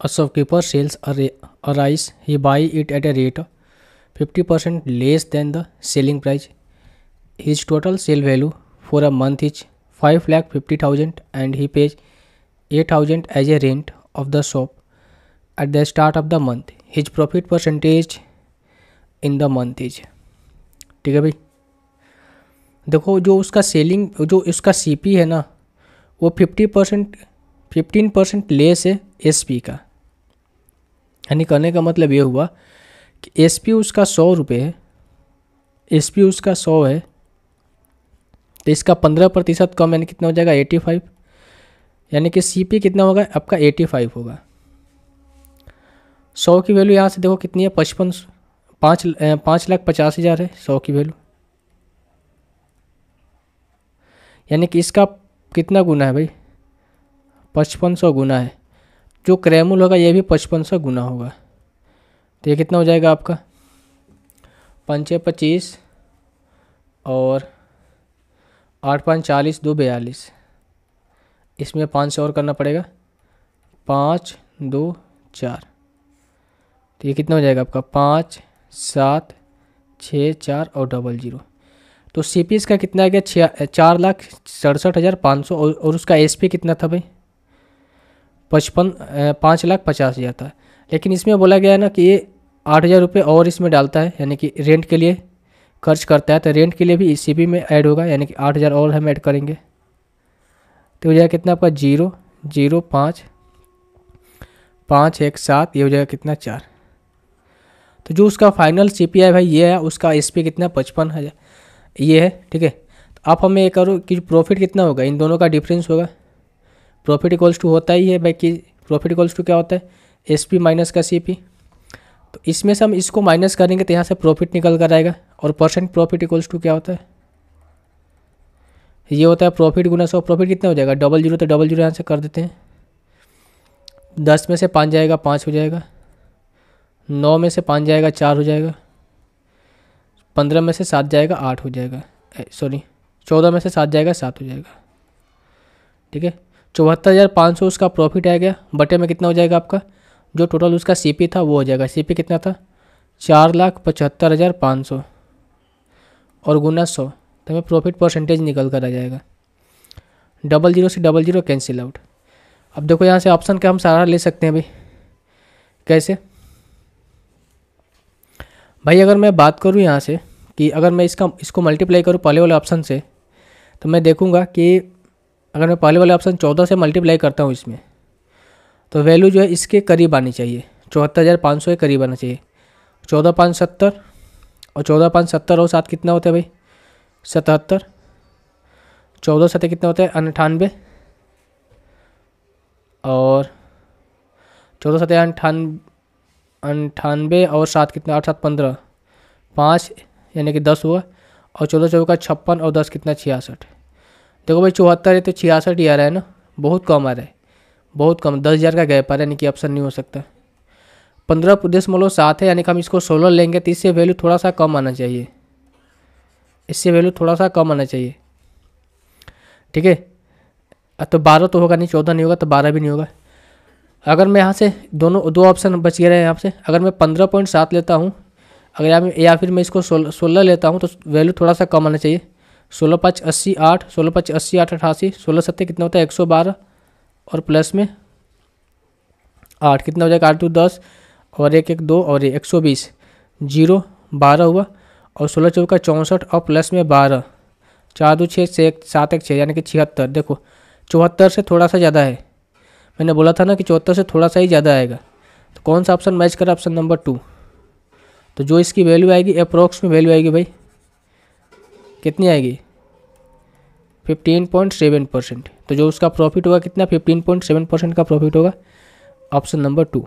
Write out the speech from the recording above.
a shopkeeper sells arise he buy it at a rate fifty percent less than the selling price his total sale value for a month is five lakh fifty thousand and he pays eight thousand as a rent of the shop at the start of the month his profit percentage in the month is ठीक है भाई देखो जो उसका selling जो उसका C P है ना वो fifty percent fifteen percent less है पी का यानी कहने का मतलब ये हुआ कि पी उसका सौ रुपये है पी उसका सौ है तो इसका पंद्रह प्रतिशत कम यानी कितना हो जाएगा एटी फाइव यानी कि पी कितना होगा आपका एटी फाइव होगा सौ की वैल्यू यहाँ से देखो कितनी है पचपन पाँच पाँच लाख पचास हज़ार है सौ की वैल्यू यानी कि इसका कितना गुना है भाई पचपन सौ गुना है जो क्रेमुल होगा ये भी पचपन सौ गुना होगा तो ये कितना हो जाएगा आपका पंचे पच्चीस और आठ पाँच चालीस दो बयालीस इसमें पाँच सौ और करना पड़ेगा पाँच दो चार तो ये कितना हो जाएगा आपका पाँच सात छः चार और डबल जीरो तो सी पी इसका कितना आ गया छः चार लाख सड़सठ हज़ार पाँच सौ और उसका एस पी कितना था भाई पचपन पाँच लाख पचास हज़ार था लेकिन इसमें बोला गया है ना कि ये आठ हज़ार रुपये और इसमें डालता है यानी कि रेंट के लिए खर्च करता है तो रेंट के लिए भी इसी भी में ऐड होगा यानी कि आठ हज़ार और हम ऐड करेंगे तो हो जाएगा कितना आपका जीरो जीरो पाँच पाँच एक सात ये हो जाएगा कितना चार तो जो उसका फाइनल सी पी आई भाई ये है उसका एस पी कितना पचपन हज़ार ये है ठीक है तो आप हमें ये करो कि प्रॉफिट कितना होगा इन दोनों का डिफरेंस होगा प्रॉफिट इक्वल्स टू होता ही है भाई कि प्रॉफिट इक्वल्स टू क्या होता है एस पी माइनस का सी पी तो इसमें से हम इसको माइनस करेंगे तो यहाँ से प्रॉफिट निकल कर आएगा और परसेंट प्रॉफिट इक्वल्स टू क्या होता है ये होता है प्रॉफिट गुना सौ प्रॉफिट कितना हो जाएगा डबल जीरो तो डबल जीरो यहाँ से कर देते हैं दस में से पाँच जाएगा पाँच हो जाएगा नौ में से पाँच जाएगा चार हो जाएगा पंद्रह में से सात जाएगा आठ हो जाएगा सॉरी चौदह में से सात जाएगा सात हो जाएगा ठीक है चौहत्तर हज़ार पाँच सौ उसका प्रॉफिट आ गया बटे में कितना हो जाएगा आपका जो टोटल उसका सीपी था वो हो जाएगा सीपी कितना था चार लाख पचहत्तर हज़ार पाँच सौ और गुना सौ तो हमें प्रॉफिट परसेंटेज निकल कर आ जाएगा डबल जीरो से डबल जीरो कैंसिल आउट अब देखो यहाँ से ऑप्शन का हम सारा ले सकते हैं भाई कैसे भाई अगर मैं बात करूँ यहाँ से कि अगर मैं इसका इसको मल्टीप्लाई करूँ पहले वाले ऑप्शन से तो मैं देखूँगा कि अगर मैं पहले वाले ऑप्शन चौदह से मल्टीप्लाई करता हूँ इसमें तो वैल्यू जो है इसके करीब आनी चाहिए चौहत्तर हज़ार पाँच सौ के करीब आना चाहिए चौदह पाँच सत्तर और चौदह पाँच सत्तर और साथ कितना होता है भाई सतहत्तर चौदह सतह कितना होता है अंठानवे और चौदह सतह अंठान अंठानवे और सात कितना आठ सात पंद्रह पाँच यानी कि दस हुआ और चौदह का छप्पन और दस कितना छियासठ देखो भाई चौहत्तर है तो छियासठ ही आ रहा है ना बहुत कम आ रहा है बहुत कम दस हज़ार का गैप आ रहा है यानी कि ऑप्शन नहीं हो सकता पंद्रह दशमलव सात है यानी कि हम इसको सोलह लेंगे तो इससे वैल्यू थोड़ा सा कम आना चाहिए इससे वैल्यू थोड़ा सा कम आना चाहिए ठीक है तो बारह तो होगा नहीं चौदह नहीं होगा तो बारह भी नहीं होगा अगर मैं यहाँ से दोनों दो ऑप्शन बच गए हैं यहाँ से अगर मैं पंद्रह पॉइंट सात लेता हूँ अगर या फिर मैं इसको सोलह लेता हूँ तो वैल्यू थोड़ा सा कम आना चाहिए सोलह पाँच अस्सी आठ सोलह पाँच अस्सी आठ अठासी सोलह सत्तर कितना होता है एक सौ बारह और प्लस में आठ कितना हो जाएगा आठ दो दस और एक एक दो और एक सौ बीस जीरो बारह हुआ और सोलह चौका चौंसठ और प्लस में बारह चार दो छः से एक सात एक छः यानी कि छिहत्तर देखो चौहत्तर से थोड़ा सा ज़्यादा है मैंने बोला था ना कि चौहत्तर से थोड़ा सा ही ज़्यादा आएगा तो कौन सा ऑप्शन मैच करा ऑप्शन नंबर टू तो जो इसकी वैल्यू आएगी अप्रोक्स में वैल्यू आएगी भाई कितनी आएगी फिफ्टीन पॉइंट सेवन परसेंट तो जो उसका प्रॉफिट होगा कितना फिफ्टीन पॉइंट सेवन परसेंट का प्रॉफिट होगा ऑप्शन नंबर टू